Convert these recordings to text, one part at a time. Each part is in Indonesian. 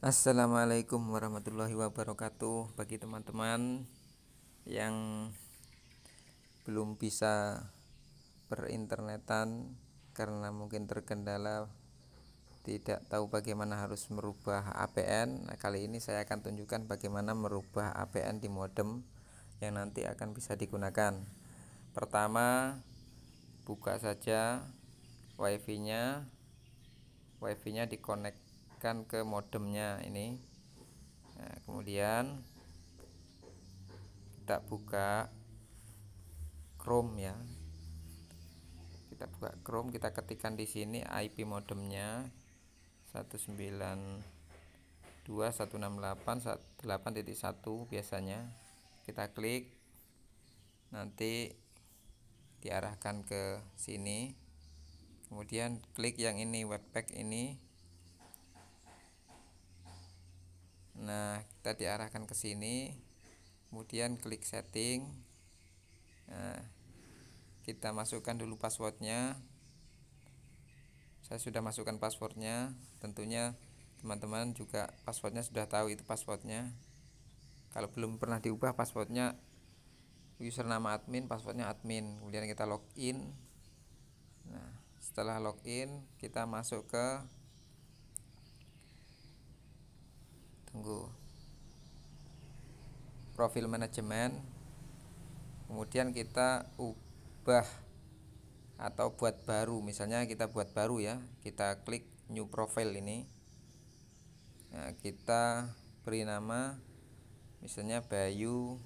Assalamualaikum warahmatullahi wabarakatuh bagi teman-teman yang belum bisa berinternetan karena mungkin terkendala tidak tahu bagaimana harus merubah APN nah, kali ini saya akan tunjukkan bagaimana merubah APN di modem yang nanti akan bisa digunakan pertama buka saja wifi nya wifi nya dikonek diarahkan ke modemnya ini nah, kemudian kita buka Chrome ya kita buka Chrome kita ketikkan di sini IP modemnya 192.168.8.1 biasanya kita klik nanti diarahkan ke sini kemudian klik yang ini webpack ini kita diarahkan ke sini kemudian klik setting nah, kita masukkan dulu passwordnya saya sudah masukkan passwordnya tentunya teman-teman juga passwordnya sudah tahu itu passwordnya kalau belum pernah diubah passwordnya username admin passwordnya admin kemudian kita login nah setelah login kita masuk ke tunggu profil manajemen kemudian kita ubah atau buat baru misalnya kita buat baru ya kita klik new profile ini nah, kita beri nama misalnya Bayu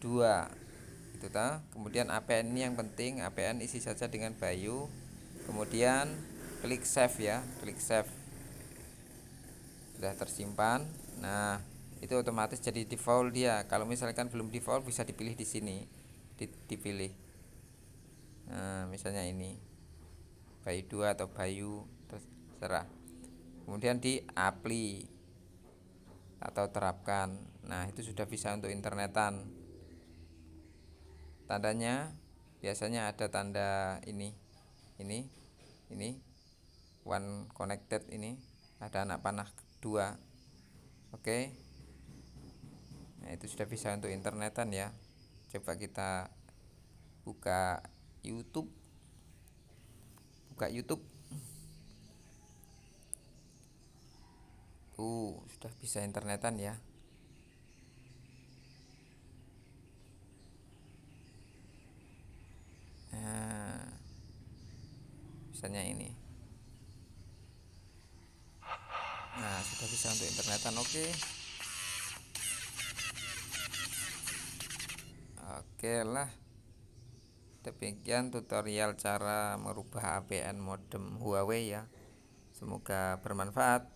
2 itu ta kemudian APN ini yang penting APN isi saja dengan Bayu kemudian klik save ya klik save sudah tersimpan nah itu otomatis jadi default dia kalau misalkan belum default bisa dipilih di sini dipilih nah, misalnya ini bayu 2 atau bayu terserah kemudian di apply atau terapkan nah itu sudah bisa untuk internetan tandanya biasanya ada tanda ini ini ini one connected ini ada anak panah dua oke okay itu sudah bisa untuk internetan ya coba kita buka YouTube buka YouTube uh sudah bisa internetan ya nah misalnya ini nah sudah bisa untuk internetan oke okay. Oke lah Demikian tutorial cara merubah APN modem Huawei ya Semoga bermanfaat